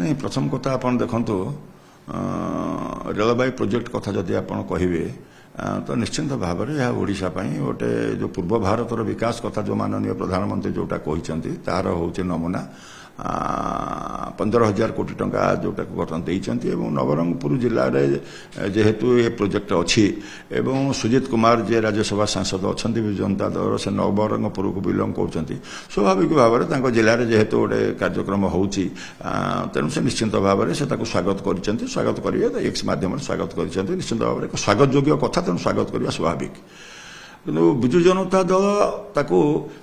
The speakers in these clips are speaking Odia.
ନାଇଁ ପ୍ରଥମ କଥା ଆପଣ ଦେଖନ୍ତୁ ରେଳବାଇ ପ୍ରୋଜେକ୍ଟ କଥା ଯଦି ଆପଣ କହିବେ ତ ନିଶ୍ଚିନ୍ତ ଭାବରେ ଏହା ଓଡ଼ିଶା ପାଇଁ ଗୋଟେ ଯେଉଁ ପୂର୍ବ ଭାରତର ବିକାଶ କଥା ଯେଉଁ ମାନନୀୟ ପ୍ରଧାନମନ୍ତ୍ରୀ ଯେଉଁଟା କହିଛନ୍ତି ତାହାର ହେଉଛି ନମୁନା ପନ୍ଦର ହଜାର କୋଟି ଟଙ୍କା ଯେଉଁଟାକୁ ଗଠନ ଦେଇଛନ୍ତି ଏବଂ ନବରଙ୍ଗପୁର ଜିଲ୍ଲାରେ ଯେହେତୁ ଏ ପ୍ରୋଜେକ୍ଟ ଅଛି ଏବଂ ସୁଜିତ କୁମାର ଯିଏ ରାଜ୍ୟସଭା ସାଂସଦ ଅଛନ୍ତି ବିଜୁ ଜନତା ଦଳର ସେ ନବରଙ୍ଗପୁରକୁ ବିଲଙ୍ଗ କରୁଛନ୍ତି ସ୍ୱାଭାବିକ ଭାବରେ ତାଙ୍କ ଜିଲ୍ଲାରେ ଯେହେତୁ ଗୋଟିଏ କାର୍ଯ୍ୟକ୍ରମ ହେଉଛି ତେଣୁ ସେ ନିଶ୍ଚିନ୍ତ ଭାବରେ ସେ ତାକୁ ସ୍ୱାଗତ କରିଛନ୍ତି ସ୍ୱାଗତ କରିବେ ଏକ୍ସ ମାଧ୍ୟମରେ ସ୍ୱାଗତ କରିଛନ୍ତି ନିଶ୍ଚିନ୍ତ ଭାବରେ ଏକ ସ୍ୱାଗତ ଯୋଗ୍ୟ କଥା ତେଣୁ ସ୍ୱାଗତ କରିବା ସ୍ୱାଭାବିକ କିନ୍ତୁ ବିଜୁ ଜନତା ଦଳ ତାକୁ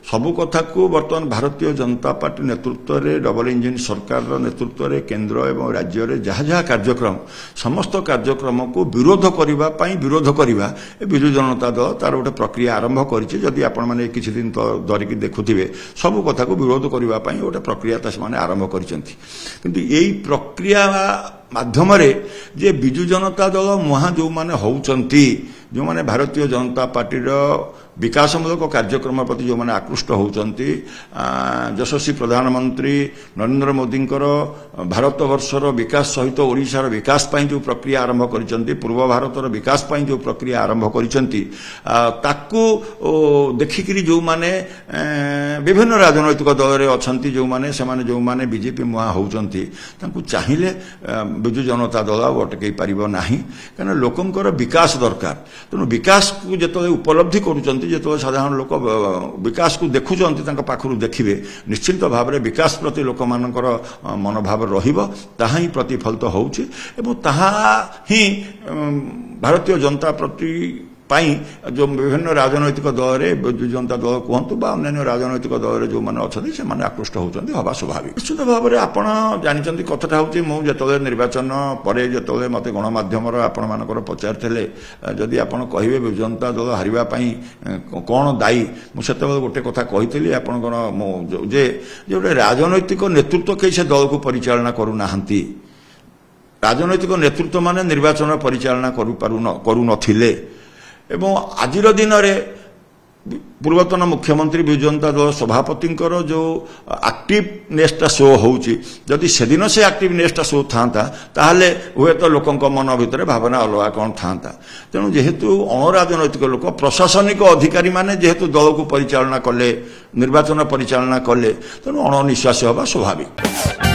ସବୁ କଥାକୁ ବର୍ତ୍ତମାନ ଭାରତୀୟ ଜନତା ପାର୍ଟି ନେତୃତ୍ୱରେ ଡବଲ ଇଞ୍ଜିନ ସରକାରର ନେତୃତ୍ୱରେ କେନ୍ଦ୍ର ଏବଂ ରାଜ୍ୟରେ ଯାହା ଯାହା କାର୍ଯ୍ୟକ୍ରମ ସମସ୍ତ କାର୍ଯ୍ୟକ୍ରମକୁ ବିରୋଧ କରିବା ପାଇଁ ବିରୋଧ କରିବା ଏ ବିଜୁ ଜନତା ଦଳ ତା'ର ଗୋଟେ ପ୍ରକ୍ରିୟା ଆରମ୍ଭ କରିଛି ଯଦି ଆପଣମାନେ କିଛି ଦିନ ଧରିକି ଦେଖୁଥିବେ ସବୁ କଥାକୁ ବିରୋଧ କରିବା ପାଇଁ ଗୋଟେ ପ୍ରକ୍ରିୟା ତା ସେମାନେ ଆରମ୍ଭ କରିଛନ୍ତି କିନ୍ତୁ ଏଇ ପ୍ରକ୍ରିୟା ମାଧ୍ୟମରେ ଯେ ବିଜୁ ଜନତା ଦଳ ମୁହାଁ ଯେଉଁମାନେ ହେଉଛନ୍ତି ଯେଉଁମାନେ ଭାରତୀୟ ଜନତା ପାର୍ଟିର ବିକାଶମୂଳକ କାର୍ଯ୍ୟକ୍ରମ ପ୍ରତି ଯେଉଁମାନେ ଆକୃଷ୍ଟ ହେଉଛନ୍ତି ଯଶସ୍ୱୀ ପ୍ରଧାନମନ୍ତ୍ରୀ ନରେନ୍ଦ୍ର ମୋଦିଙ୍କର ଭାରତବର୍ଷର ବିକାଶ ସହିତ ଓଡ଼ିଶାର ବିକାଶ ପାଇଁ ଯେଉଁ ପ୍ରକ୍ରିୟା ଆରମ୍ଭ କରିଛନ୍ତି ପୂର୍ବ ଭାରତର ବିକାଶ ପାଇଁ ଯେଉଁ ପ୍ରକ୍ରିୟା ଆରମ୍ଭ କରିଛନ୍ତି ତାକୁ ଦେଖିକରି ଯେଉଁମାନେ ବିଭିନ୍ନ ରାଜନୈତିକ ଦଳରେ ଅଛନ୍ତି ଯେଉଁମାନେ ସେମାନେ ଯେଉଁମାନେ ବିଜେପି ମୁହାଁ ହେଉଛନ୍ତି ତାଙ୍କୁ ଚାହିଁଲେ ବିଜୁ ଜନତା ଦଳ ଆଉ ଅଟକେଇ ପାରିବ ନାହିଁ କାରଣ ଲୋକଙ୍କର ବିକାଶ ଦରକାର ତେଣୁ ବିକାଶକୁ ଯେତେବେଳେ ଉପଲବ୍ଧି କରୁଛନ୍ତି ଯେତେବେଳେ ସାଧାରଣ ଲୋକ ବିକାଶକୁ ଦେଖୁଛନ୍ତି ତାଙ୍କ ପାଖରୁ ଦେଖିବେ ନିଶ୍ଚିନ୍ତ ଭାବରେ ବିକାଶ ପ୍ରତି ଲୋକମାନଙ୍କର ମନୋଭାବ ରହିବ ତାହା ହିଁ ପ୍ରତିଫଳିତ ହେଉଛି ଏବଂ ତାହା ହିଁ ଭାରତୀୟ ଜନତା ପ୍ରତି ପାଇଁ ଯେଉଁ ବିଭିନ୍ନ ରାଜନୈତିକ ଦଳରେ ବିଜୁ ଜନତା ଦଳ କୁହନ୍ତୁ ବା ଅନ୍ୟାନ୍ୟ ରାଜନୈତିକ ଦଳରେ ଯେଉଁମାନେ ଅଛନ୍ତି ସେମାନେ ଆକୃଷ୍ଟ ହେଉଛନ୍ତି ହେବା ସ୍ୱାଭାବିକ ନିଶ୍ଚିତ ଭାବରେ ଆପଣ ଜାଣିଛନ୍ତି କଥାଟା ହେଉଛି ମୁଁ ଯେତେବେଳେ ନିର୍ବାଚନ ପରେ ଯେତେବେଳେ ମୋତେ ଗଣମାଧ୍ୟମର ଆପଣମାନଙ୍କର ପଚାରିଥିଲେ ଯଦି ଆପଣ କହିବେ ବିଜୁ ଜନତା ଦଳ ହାରିବା ପାଇଁ କ'ଣ ଦାୟୀ ମୁଁ ସେତେବେଳେ ଗୋଟେ କଥା କହିଥିଲି ଆପଣଙ୍କର ଯେ ଗୋଟେ ରାଜନୈତିକ ନେତୃତ୍ୱ କେହି ସେ ଦଳକୁ ପରିଚାଳନା କରୁନାହାନ୍ତି ରାଜନୈତିକ ନେତୃତ୍ୱମାନେ ନିର୍ବାଚନ ପରିଚାଳନା କରୁପାରୁ କରୁନଥିଲେ ଏବଂ ଆଜିର ଦିନରେ ପୂର୍ବତନ ମୁଖ୍ୟମନ୍ତ୍ରୀ ବିଜୁ ଜନତା ଦଳ ସଭାପତିଙ୍କର ଯେଉଁ ଆକ୍ଟିଭନେସ୍ଟା ସୋ ହେଉଛି ଯଦି ସେଦିନ ସେ ଆକ୍ଟିଭନେସ୍ଟା ସୋ ଥାନ୍ତା ତାହେଲେ ହୁଏତ ଲୋକଙ୍କ ମନ ଭିତରେ ଭାବନା ଅଲଗା କ'ଣ ଥାନ୍ତା ତେଣୁ ଯେହେତୁ ଅଣରାଜନୈତିକ ଲୋକ ପ୍ରଶାସନିକ ଅଧିକାରୀମାନେ ଯେହେତୁ ଦଳକୁ ପରିଚାଳନା କଲେ ନିର୍ବାଚନ ପରିଚାଳନା କଲେ ତେଣୁ ଅଣନିଶ୍ୱାସ ହେବା ସ୍ୱାଭାବିକ